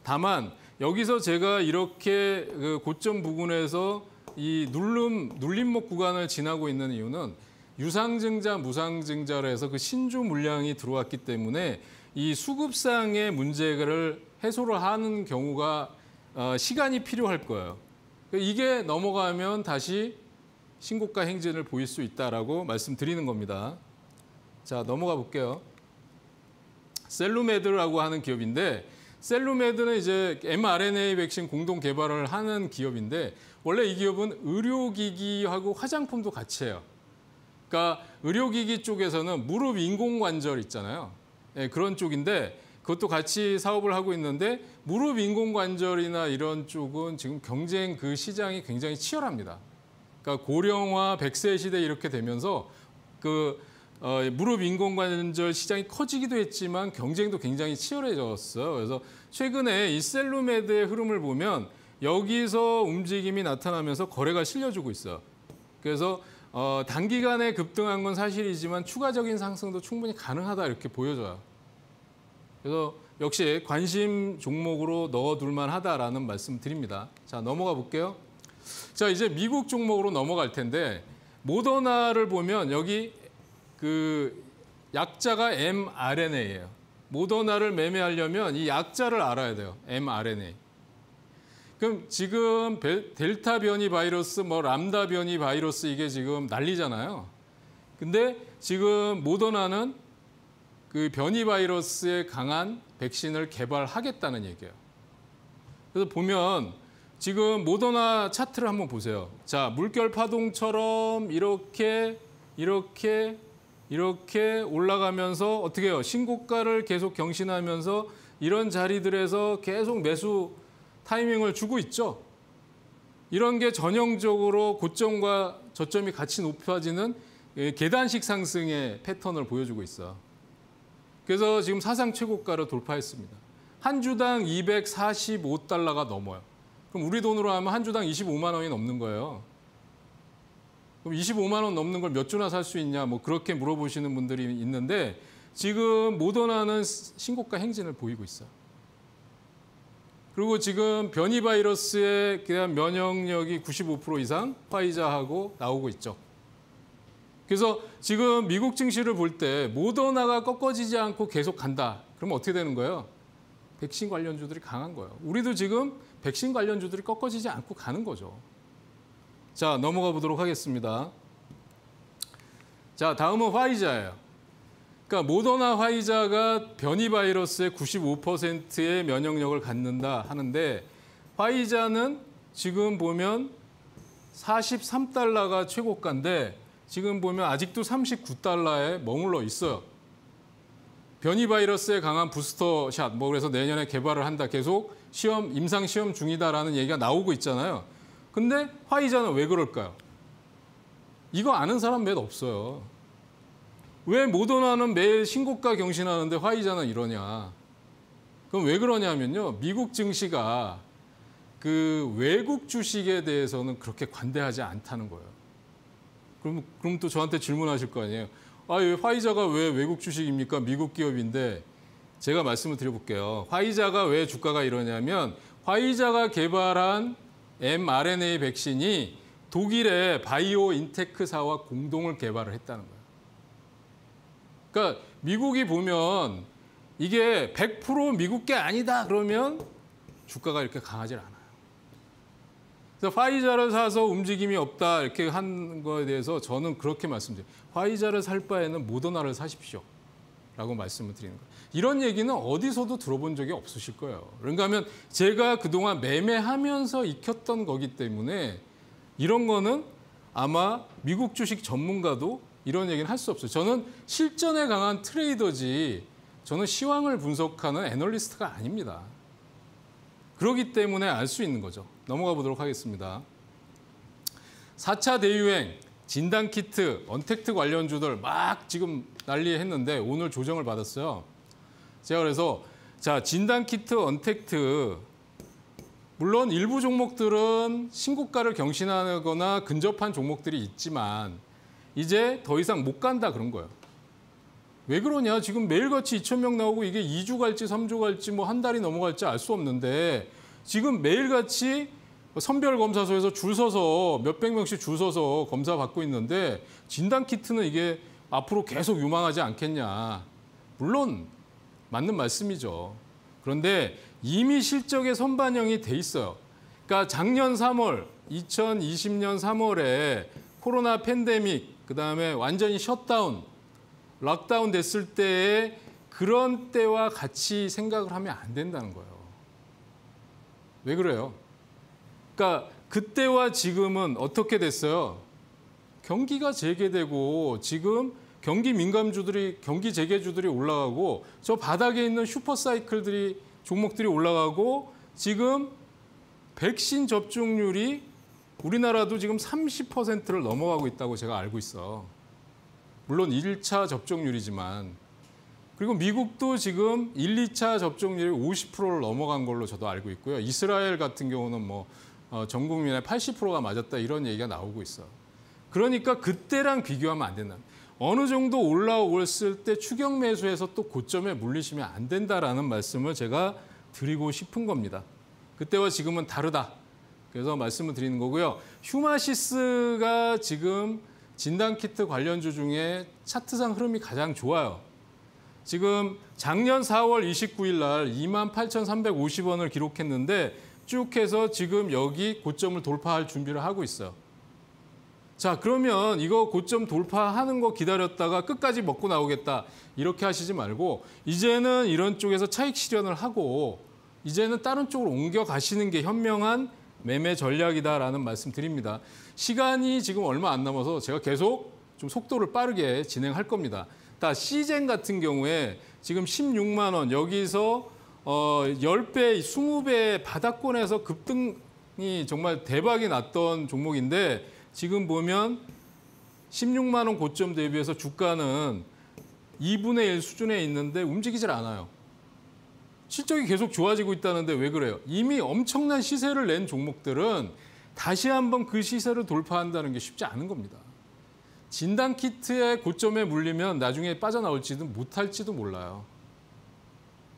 [SPEAKER 1] 다만 여기서 제가 이렇게 그 고점 부근에서 이 눌림, 눌림목 구간을 지나고 있는 이유는 유상증자, 무상증자로 해서 그 신주 물량이 들어왔기 때문에 이 수급상의 문제를 해소를 하는 경우가 어, 시간이 필요할 거예요. 그러니까 이게 넘어가면 다시 신고가 행진을 보일 수 있다라고 말씀드리는 겁니다. 자, 넘어가 볼게요. 셀루메드라고 하는 기업인데 셀루메드는 이제 mRNA 백신 공동 개발을 하는 기업인데 원래 이 기업은 의료기기하고 화장품도 같이 해요. 그러니까 의료기기 쪽에서는 무릎 인공관절 있잖아요. 네, 그런 쪽인데 그것도 같이 사업을 하고 있는데 무릎 인공관절이나 이런 쪽은 지금 경쟁 그 시장이 굉장히 치열합니다. 그러니까 고령화, 백세 시대 이렇게 되면서 그 어, 무릎 인공관절 시장이 커지기도 했지만 경쟁도 굉장히 치열해졌어요. 그래서 최근에 이 셀루메드의 흐름을 보면 여기서 움직임이 나타나면서 거래가 실려주고 있어요. 그래서 어, 단기간에 급등한 건 사실이지만 추가적인 상승도 충분히 가능하다 이렇게 보여져요. 그래서 역시 관심 종목으로 넣어둘 만하다라는 말씀 드립니다. 자 넘어가 볼게요. 자 이제 미국 종목으로 넘어갈 텐데 모더나를 보면 여기 그 약자가 mRNA예요. 모더나를 매매하려면 이 약자를 알아야 돼요. mRNA. 그럼 지금 델타 변이 바이러스, 뭐 람다 변이 바이러스 이게 지금 난리잖아요. 근데 지금 모더나는 그 변이 바이러스에 강한 백신을 개발하겠다는 얘기예요. 그래서 보면 지금 모더나 차트를 한번 보세요. 자, 물결 파동처럼 이렇게 이렇게 이렇게 올라가면서 어떻게 해요? 신고가를 계속 경신하면서 이런 자리들에서 계속 매수 타이밍을 주고 있죠. 이런 게 전형적으로 고점과 저점이 같이 높아지는 예, 계단식 상승의 패턴을 보여주고 있어. 그래서 지금 사상 최고가를 돌파했습니다. 한 주당 245달러가 넘어요. 그럼 우리 돈으로 하면 한 주당 25만 원이 넘는 거예요. 그럼 25만 원 넘는 걸 몇 주나 살 수 있냐 뭐 그렇게 물어보시는 분들이 있는데 지금 모더나는 신고가 행진을 보이고 있어요. 그리고 지금 변이 바이러스에 대한 면역력이 95% 이상 화이자하고 나오고 있죠. 그래서 지금 미국 증시를 볼 때 모더나가 꺾어지지 않고 계속 간다. 그럼 어떻게 되는 거예요? 백신 관련주들이 강한 거예요. 우리도 지금 백신 관련주들이 꺾어지지 않고 가는 거죠. 자, 넘어가 보도록 하겠습니다. 자, 다음은 화이자예요. 그러니까 모더나 화이자가 변이 바이러스의 95%의 면역력을 갖는다 하는데 화이자는 지금 보면 43달러가 최고가인데 지금 보면 아직도 39달러에 머물러 있어요. 변이 바이러스에 강한 부스터샷, 뭐 그래서 내년에 개발을 한다. 계속 시험, 임상 시험 중이다라는 얘기가 나오고 있잖아요. 근데 화이자는 왜 그럴까요? 이거 아는 사람 몇 없어요. 왜 모더나는 매일 신고가 경신하는데 화이자는 이러냐. 그럼 왜 그러냐면요. 미국 증시가 그 외국 주식에 대해서는 그렇게 관대하지 않다는 거예요. 그럼, 그럼 또 저한테 질문하실 거 아니에요. 아, 왜 화이자가 왜 외국 주식입니까? 미국 기업인데 제가 말씀을 드려볼게요. 화이자가 왜 주가가 이러냐면 화이자가 개발한 mRNA 백신이 독일의 바이오 인테크사와 공동을 개발을 했다는 거예요. 그러니까 미국이 보면 이게 100% 미국 게 아니다 그러면 주가가 이렇게 강하지 않아요. 그래서 화이자를 사서 움직임이 없다 이렇게 한 거에 대해서 저는 그렇게 말씀드려요. 화이자를 살 바에는 모더나를 사십시오. 라고 말씀을 드리는 거예요. 이런 얘기는 어디서도 들어본 적이 없으실 거예요. 그런가 그러니까 하면 제가 그동안 매매하면서 익혔던 거기 때문에 이런 거는 아마 미국 주식 전문가도 이런 얘기는 할 수 없어요. 저는 실전에 강한 트레이더지 저는 시황을 분석하는 애널리스트가 아닙니다. 그러기 때문에 알 수 있는 거죠. 넘어가 보도록 하겠습니다. 4차 대유행, 진단키트, 언택트 관련주들 막 지금 난리했는데 오늘 조정을 받았어요. 제가 그래서 자 진단키트, 언택트 물론 일부 종목들은 신고가를 경신하거나 근접한 종목들이 있지만 이제 더 이상 못 간다 그런 거예요. 왜 그러냐? 지금 매일같이 2천 명 나오고 이게 2주 갈지 3주 갈지 뭐 한 달이 넘어갈지 알 수 없는데 지금 매일같이 선별검사소에서 줄 서서 몇 백 명씩 줄 서서 검사 받고 있는데 진단키트는 이게 앞으로 계속 유망하지 않겠냐. 물론 맞는 말씀이죠. 그런데 이미 실적에 선반영이 돼 있어요. 그러니까 작년 3월, 2020년 3월에 코로나 팬데믹 그다음에 완전히 셧다운, 락다운 됐을 때에 그런 때와 같이 생각을 하면 안 된다는 거예요. 왜 그래요? 그러니까 그때와 지금은 어떻게 됐어요? 경기가 재개되고 지금 경기 민감주들이 경기 재개주들이 올라가고 저 바닥에 있는 슈퍼사이클들이 종목들이 올라가고 지금 백신 접종률이 우리나라도 지금 30%를 넘어가고 있다고 제가 알고 있어. 물론 1차 접종률이지만 그리고 미국도 지금 1, 2차 접종률이 50%를 넘어간 걸로 저도 알고 있고요. 이스라엘 같은 경우는 뭐전 어, 국민의 80%가 맞았다 이런 얘기가 나오고 있어. 그러니까 그때랑 비교하면 안 된다. 어느 정도 올라왔을 때 추격 매수해서 또 고점에 물리시면 안 된다라는 말씀을 제가 드리고 싶은 겁니다. 그때와 지금은 다르다. 그래서 말씀을 드리는 거고요. 휴마시스가 지금 진단키트 관련주 중에 차트상 흐름이 가장 좋아요. 지금 작년 4월 29일 날 28,350원을 기록했는데 쭉 해서 지금 여기 고점을 돌파할 준비를 하고 있어요. 자, 그러면 이거 고점 돌파하는 거 기다렸다가 끝까지 먹고 나오겠다. 이렇게 하시지 말고 이제는 이런 쪽에서 차익 실현을 하고 이제는 다른 쪽으로 옮겨가시는 게 현명한 매매 전략이다라는 말씀 드립니다. 시간이 지금 얼마 안 남아서 제가 계속 좀 속도를 빠르게 진행할 겁니다. 다 시젠 같은 경우에 지금 16만 원 여기서 어 10배, 20배 바닥권에서 급등이 정말 대박이 났던 종목인데 지금 보면 16만 원 고점 대비해서 주가는 2분의 1 수준에 있는데 움직이질 않아요. 실적이 계속 좋아지고 있다는데 왜 그래요? 이미 엄청난 시세를 낸 종목들은 다시 한번 그 시세를 돌파한다는 게 쉽지 않은 겁니다. 진단 키트의 고점에 물리면 나중에 빠져나올지도 못할지도 몰라요.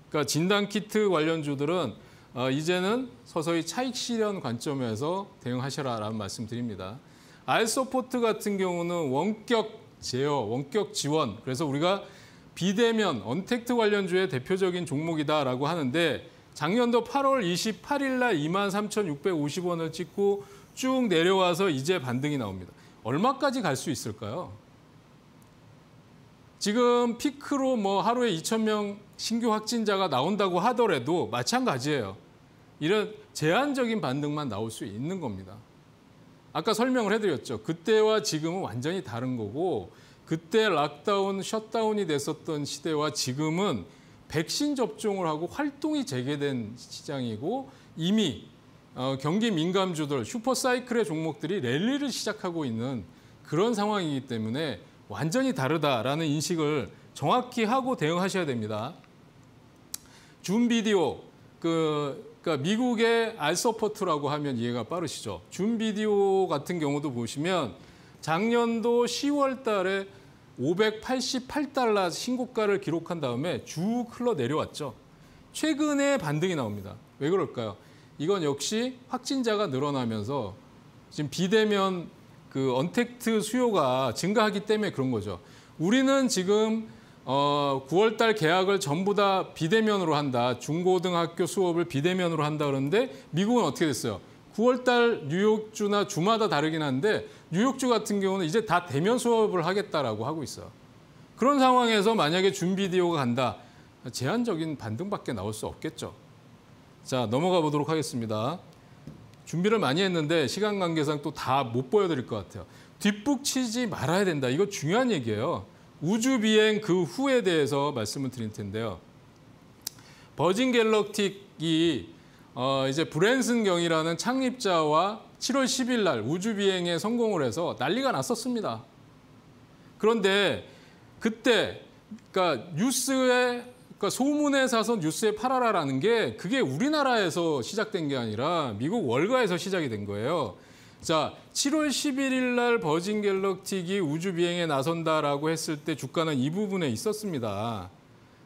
[SPEAKER 1] 그러니까 진단 키트 관련주들은 어, 이제는 서서히 차익 실현 관점에서 대응하셔라라는 말씀드립니다. 알소포트 같은 경우는 원격 제어, 원격 지원. 그래서 우리가 비대면 언택트 관련주의 대표적인 종목이다라고 하는데 작년도 8월 28일 날 23,650원을 찍고 쭉 내려와서 이제 반등이 나옵니다. 얼마까지 갈 수 있을까요? 지금 피크로 뭐 하루에 2,000명 신규 확진자가 나온다고 하더라도 마찬가지예요. 이런 제한적인 반등만 나올 수 있는 겁니다. 아까 설명을 해드렸죠. 그때와 지금은 완전히 다른 거고 그때 락다운, 셧다운이 됐었던 시대와 지금은 백신 접종을 하고 활동이 재개된 시장이고 이미 어, 경기 민감주들, 슈퍼사이클의 종목들이 랠리를 시작하고 있는 그런 상황이기 때문에 완전히 다르다라는 인식을 정확히 하고 대응하셔야 됩니다. 준 비디오, 그, 그러니까 미국의 알서포트라고 하면 이해가 빠르시죠. 준 비디오 같은 경우도 보시면 작년도 10월 달에 588달러 신고가를 기록한 다음에 쭉 흘러 내려왔죠. 최근에 반등이 나옵니다. 왜 그럴까요? 이건 역시 확진자가 늘어나면서 지금 비대면 그 언택트 수요가 증가하기 때문에 그런 거죠. 우리는 지금 어, 9월 달 계약을 전부 다 비대면으로 한다. 중고등학교 수업을 비대면으로 한다 그러는데 미국은 어떻게 됐어요? 9월달 뉴욕주나 주마다 다르긴 한데 뉴욕주 같은 경우는 이제 다 대면 수업을 하겠다라고 하고 있어. 그런 상황에서 만약에 준비디오가 간다. 제한적인 반등밖에 나올 수 없겠죠. 자, 넘어가 보도록 하겠습니다. 준비를 많이 했는데 시간 관계상 또 다 못 보여드릴 것 같아요. 뒷북 치지 말아야 된다. 이거 중요한 얘기예요. 우주비행 그 후에 대해서 말씀을 드릴 텐데요. 버진 갤럭틱이 어, 이제 브랜슨 경이라는 창립자와 7월 10일 날 우주 비행에 성공을 해서 난리가 났었습니다. 그런데 그때 그러니까 뉴스에 그러니까 소문에 사서 뉴스에 팔아라라는 게 그게 우리나라에서 시작된 게 아니라 미국 월가에서 시작이 된 거예요. 자, 7월 11일 날 버진 갤럭틱이 우주 비행에 나선다라고 했을 때 주가는 이 부분에 있었습니다.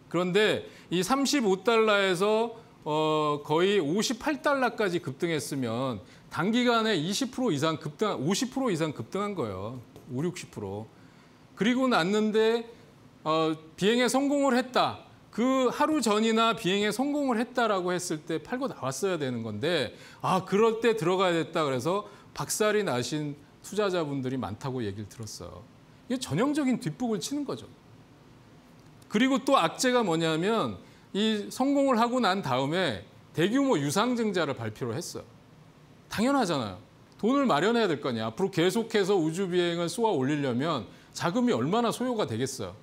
[SPEAKER 1] 그런데 이 35달러에서 어, 거의 58달러까지 급등했으면 단기간에 20% 이상 급등, 50% 이상 급등한 거예요. 5, 60%. 그리고 났는데 어, 비행에 성공을 했다. 그 하루 전이나 비행에 성공을 했다라고 했을 때 팔고 나왔어야 되는 건데 아 그럴 때 들어가야 됐다 그래서 박살이 나신 투자자분들이 많다고 얘기를 들었어요. 이게 전형적인 뒷북을 치는 거죠. 그리고 또 악재가 뭐냐면 이 성공을 하고 난 다음에 대규모 유상증자를 발표를 했어 당연하잖아요. 돈을 마련해야 될 거냐. 앞으로 계속해서 우주 비행을 쏘아 올리려면 자금이 얼마나 소요가 되겠어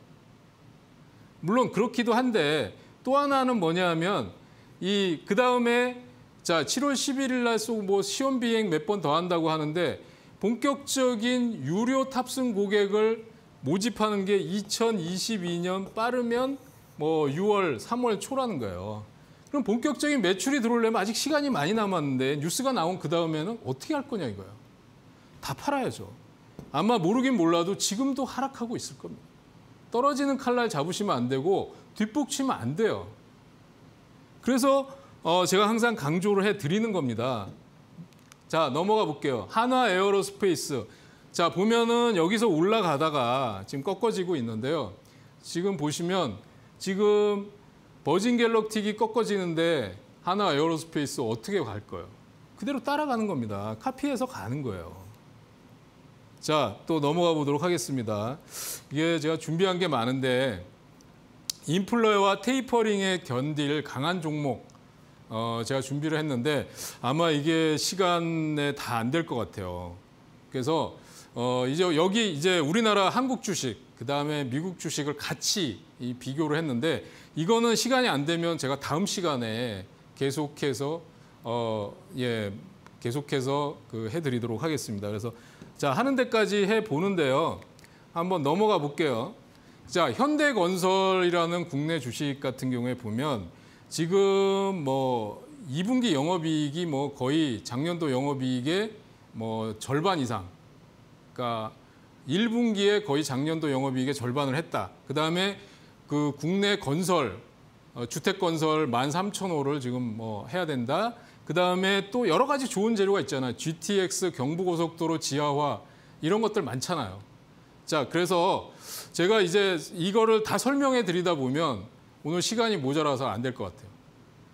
[SPEAKER 1] 물론 그렇기도 한데 또 하나는 뭐냐하면 이 그 다음에 자 7월 11일 날 쏘고 뭐 시험 비행 몇 번 더 한다고 하는데 본격적인 유료 탑승 고객을 모집하는 게 2022년 빠르면 뭐 6월, 3월 초라는 거예요. 그럼 본격적인 매출이 들어오려면 아직 시간이 많이 남았는데 뉴스가 나온 그 다음에는 어떻게 할 거냐 이거예요. 다 팔아야죠. 아마 모르긴 몰라도 지금도 하락하고 있을 겁니다. 떨어지는 칼날 잡으시면 안 되고 뒷북치면 안 돼요. 그래서 어 제가 항상 강조를 해드리는 겁니다. 자 넘어가 볼게요. 하나 에어로스페이스. 자 보면은 여기서 올라가다가 지금 꺾어지고 있는데요. 지금 보시면 지금 버진 갤럭틱이 꺾어지는데 하나 에어로스페이스 어떻게 갈 거예요? 그대로 따라가는 겁니다. 카피해서 가는 거예요. 자, 또 넘어가 보도록 하겠습니다. 이게 제가 준비한 게 많은데 인플레와 테이퍼링에 견딜 강한 종목 어, 제가 준비를 했는데 아마 이게 시간에 다 안 될 것 같아요. 그래서 어, 이제 여기 이제 우리나라 한국 주식, 그다음에 미국 주식을 같이 이 비교를 했는데 이거는 시간이 안 되면 제가 다음 시간에 계속해서 어, 예, 계속해서 그 해드리도록 하겠습니다. 그래서 자 하는 데까지 해 보는데요. 한번 넘어가 볼게요. 자 현대건설이라는 국내 주식 같은 경우에 보면 지금 뭐 2분기 영업이익이 뭐 거의 작년도 영업이익의 뭐 절반 이상. 그러니까 1분기에 거의 작년도 영업이익의 절반을 했다. 그 다음에 그 국내 건설 어, 주택 건설 13,000호를 지금 뭐 해야 된다. 그다음에 또 여러 가지 좋은 재료가 있잖아요. GTX 경부고속도로 지하화 이런 것들 많잖아요. 자, 그래서 제가 이제 이거를 다 설명해 드리다 보면 오늘 시간이 모자라서 안 될 것 같아요.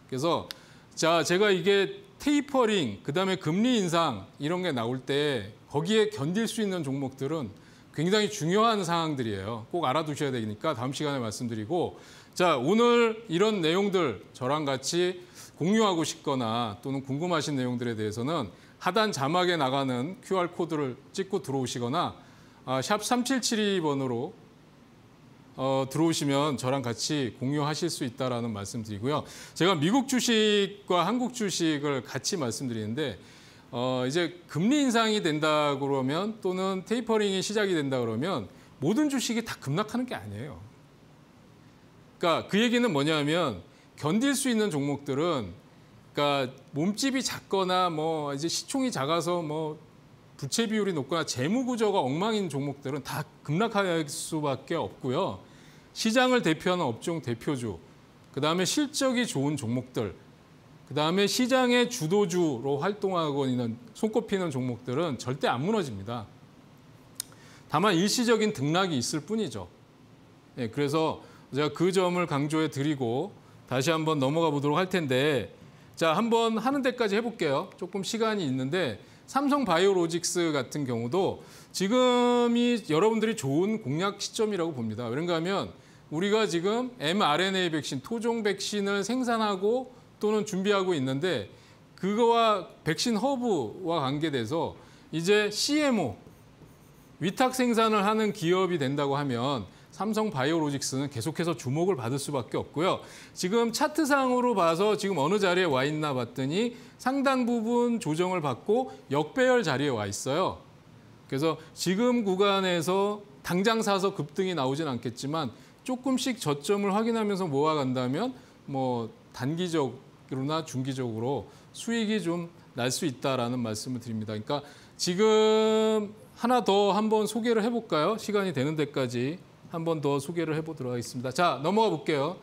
[SPEAKER 1] 그래서 자, 제가 이게 테이퍼링, 그다음에 금리 인상 이런 게 나올 때 거기에 견딜 수 있는 종목들은 굉장히 중요한 사항들이에요. 꼭 알아두셔야 되니까 다음 시간에 말씀드리고 자 오늘 이런 내용들 저랑 같이 공유하고 싶거나 또는 궁금하신 내용들에 대해서는 하단 자막에 나가는 QR코드를 찍고 들어오시거나 아, 샵 3772번으로 어, 들어오시면 저랑 같이 공유하실 수 있다는 라 말씀드리고요. 제가 미국 주식과 한국 주식을 같이 말씀드리는데 어, 이제 금리 인상이 된다 그러면 또는 테이퍼링이 시작이 된다 그러면 모든 주식이 다 급락하는 게 아니에요. 그러니까 그 얘기는 뭐냐면 견딜 수 있는 종목들은 그러니까 몸집이 작거나 뭐 이제 시총이 작아서 뭐 부채 비율이 높거나 재무 구조가 엉망인 종목들은 다 급락할 수밖에 없고요. 시장을 대표하는 업종 대표주, 그다음에 실적이 좋은 종목들 그다음에 시장의 주도주로 활동하고 있는 손꼽히는 종목들은 절대 안 무너집니다. 다만 일시적인 등락이 있을 뿐이죠. 예, 그래서 제가 그 점을 강조해 드리고 다시 한번 넘어가 보도록 할 텐데 자, 한번 하는 데까지 해볼게요. 조금 시간이 있는데 삼성 바이오로직스 같은 경우도 지금이 여러분들이 좋은 공략 시점이라고 봅니다. 왜가하면 우리가 지금 mRNA 백신, 토종 백신을 생산하고 또는 준비하고 있는데 그거와 백신 허브와 관계돼서 이제 CMO, 위탁 생산을 하는 기업이 된다고 하면 삼성 바이오로직스는 계속해서 주목을 받을 수밖에 없고요. 지금 차트상으로 봐서 지금 어느 자리에 와 있나 봤더니 상당 부분 조정을 받고 역배열 자리에 와 있어요. 그래서 지금 구간에서 당장 사서 급등이 나오진 않겠지만 조금씩 저점을 확인하면서 모아간다면 뭐 단기적 그러나 중기적으로 수익이 좀 날 수 있다라는 말씀을 드립니다. 그러니까 지금 하나 더 한번 소개를 해볼까요? 시간이 되는 데까지 한번더 소개를 해보도록 하겠습니다. 자, 넘어가 볼게요.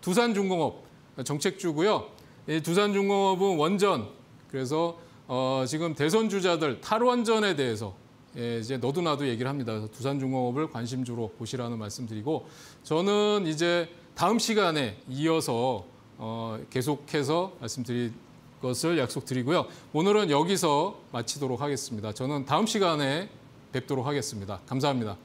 [SPEAKER 1] 두산중공업 정책주고요. 이 두산중공업은 원전, 그래서 어, 지금 대선 주자들 탈원전에 대해서 예, 이제 너도 나도 얘기를 합니다. 그래서 두산중공업을 관심주로 보시라는 말씀드리고 저는 이제 다음 시간에 이어서 어, 계속해서 말씀드릴 것을 약속드리고요. 오늘은 여기서 마치도록 하겠습니다. 저는 다음 시간에 뵙도록 하겠습니다. 감사합니다.